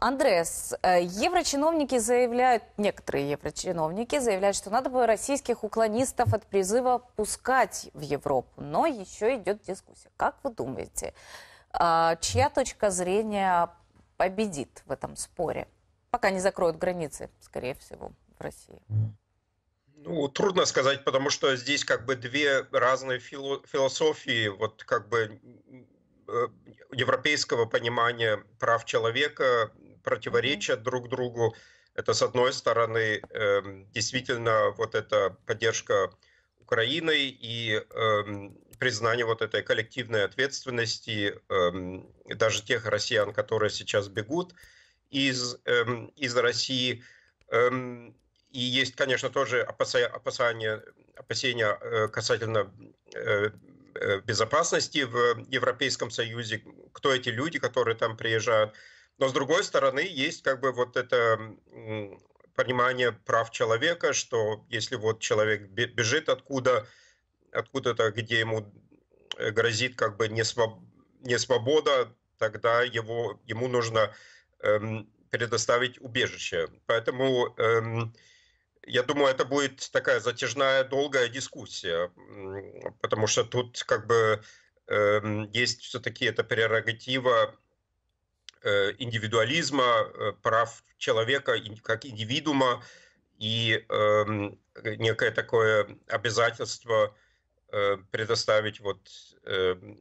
Андрес, э, еврочиновники заявляют, некоторые еврочиновники заявляют, что надо бы российских уклонистов от призыва пускать в Европу. Но еще идет дискуссия. Как вы думаете, а, чья точка зрения победит в этом споре? Пока не закроют границы, скорее всего, в России. Ну, трудно сказать, потому что здесь как бы две разные фило философии, вот как бы э, европейского понимания прав человека противоречат друг другу. Это, с одной стороны, эм, действительно вот эта поддержка Украины и эм, признание вот этой коллективной ответственности эм, даже тех россиян, которые сейчас бегут из, из России. И есть, конечно, тоже опасания, опасения э, касательно э, э, безопасности в Европейском Союзе, кто эти люди, которые там приезжают. Но с другой стороны, есть как бы вот это понимание прав человека, что если вот человек бежит откуда, откуда-то, где ему э, грозит как бы не, своб... свобода, тогда его, ему нужно эм, предоставить убежище. Поэтому эм, я думаю, это будет такая затяжная, долгая дискуссия, потому что тут как бы эм, есть все-таки это прерогатива Э, индивидуализма, э, прав человека как индивидуума и эм, некое такое обязательство э, предоставить вот эм,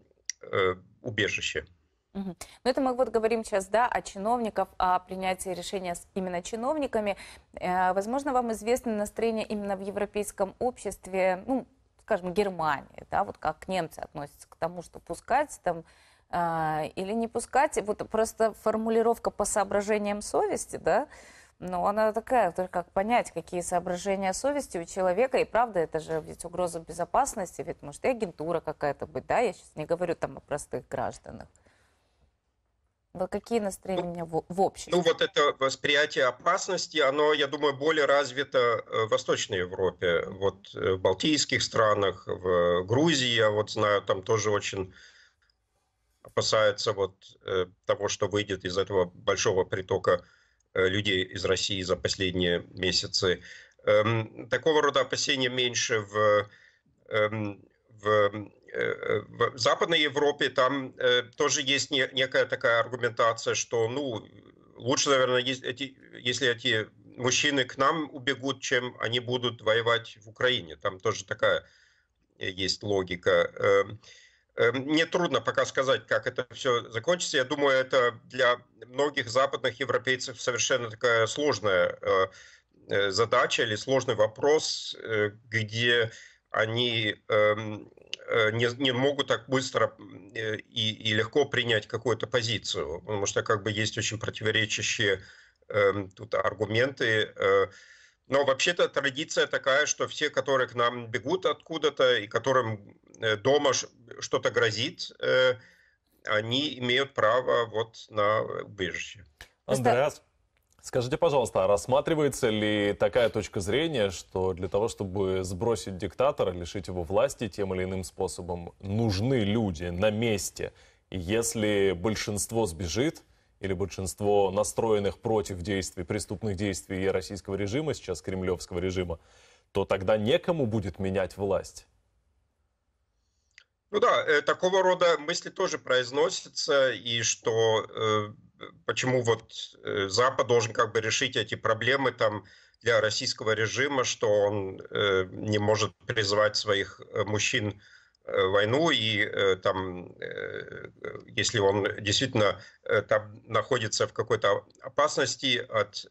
убежище. Угу. Ну, Но это мы вот говорим сейчас, да, о чиновников, о принятии решения с именно чиновниками. возможно, вам известно настроение именно в европейском обществе, ну, скажем, Германии, да, вот как немцы относятся к тому, что пускать там а, или не пускать. Вот просто формулировка по соображениям совести, да, ну, она такая, только как понять, какие соображения совести у человека. И правда, это же ведь угроза безопасности, ведь может и агентура какая-то быть, да? Я сейчас не говорю там о простых гражданах. Но какие настроения ну, у меня в, в обществе? Ну, вот это восприятие опасности, оно, я думаю, более развито э, в Восточной Европе. Вот э, в Балтийских странах, в Грузии, я вот знаю, там тоже очень опасается вот э, того, что выйдет из этого большого притока э, людей из России за последние месяцы. Эм, такого рода опасения меньше в, эм, э, в, в Западной Европе. Там тоже есть некая такая аргументация, что ну, лучше, наверное, если эти мужчины к нам убегут, чем они будут воевать в Украине. Там тоже такая есть логика. Эм, Э, мне трудно пока сказать, как это все закончится. Я думаю, это для многих западных европейцев совершенно такая сложная э, э, задача или сложный вопрос, где они эм, не, не могут так быстро и, и легко принять какую-то позицию, потому что как бы есть очень противоречащие эм, тут аргументы но вообще-то традиция такая, что все, которые к нам бегут откуда-то и которым э, дома что-то грозит, э, они имеют право вот на убежище. Андреас, Скажите, пожалуйста, а рассматривается ли такая точка зрения, что для того, чтобы сбросить диктатора, лишить его власти тем или иным способом, нужны люди на месте? И если большинство сбежит, или большинство настроенных против действий, преступных действий российского режима, сейчас кремлевского режима, то тогда некому будет менять власть. Ну да, э, такого рода мысли тоже произносятся, и что э, почему вот э, Запад должен как бы решить эти проблемы там для российского режима, что он не может призвать своих мужчин Э, войну, и э, там, э, если он действительно там находится в какой-то опасности от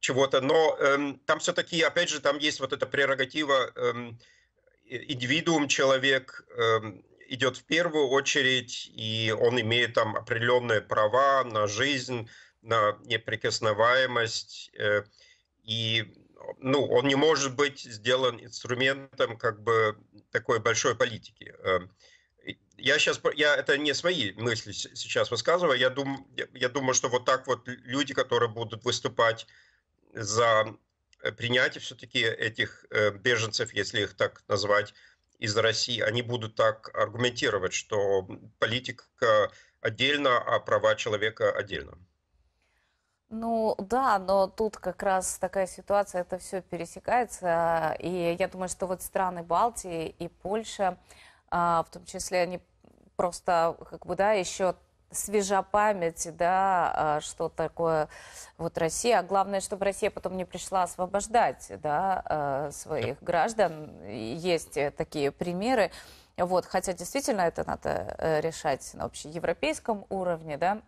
чего-то, но эм, там все-таки, опять же, там есть вот эта прерогатива эм, индивидуум, человек эм, идет в первую очередь, и он имеет там определенные права на жизнь, на неприкосноваемость, и ну, он не может быть сделан инструментом как бы такой большой политики. Эм, я сейчас, я, это не с мои мысли сейчас высказываю, я, дум, я думаю, что вот так вот люди, которые будут выступать за э, принятие все-таки этих э, беженцев, если их так назвать, из России, они будут так аргументировать, что политика отдельно, а права человека отдельно. Ну да, но тут как раз такая ситуация, это все пересекается. И я думаю, что вот страны Балтии и Польша, а, в том числе, они просто как бы, да, еще свежа память, да, а, что такое вот Россия. А главное, чтобы Россия потом не пришла освобождать, да, а, своих граждан. Есть э, такие примеры. Вот, хотя действительно это надо э, решать на общеевропейском уровне, да,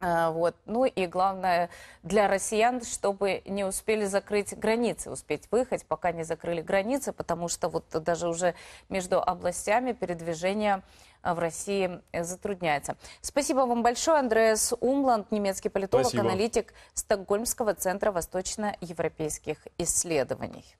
а, вот. Ну и главное для россиян, чтобы не успели закрыть границы, успеть выехать, пока не закрыли границы, потому что вот даже уже между областями передвижение а, в России э, затрудняется. Спасибо вам большое, Андреас Умланд, немецкий политолог, Спасибо. аналитик Стокгольмского центра восточноевропейских исследований.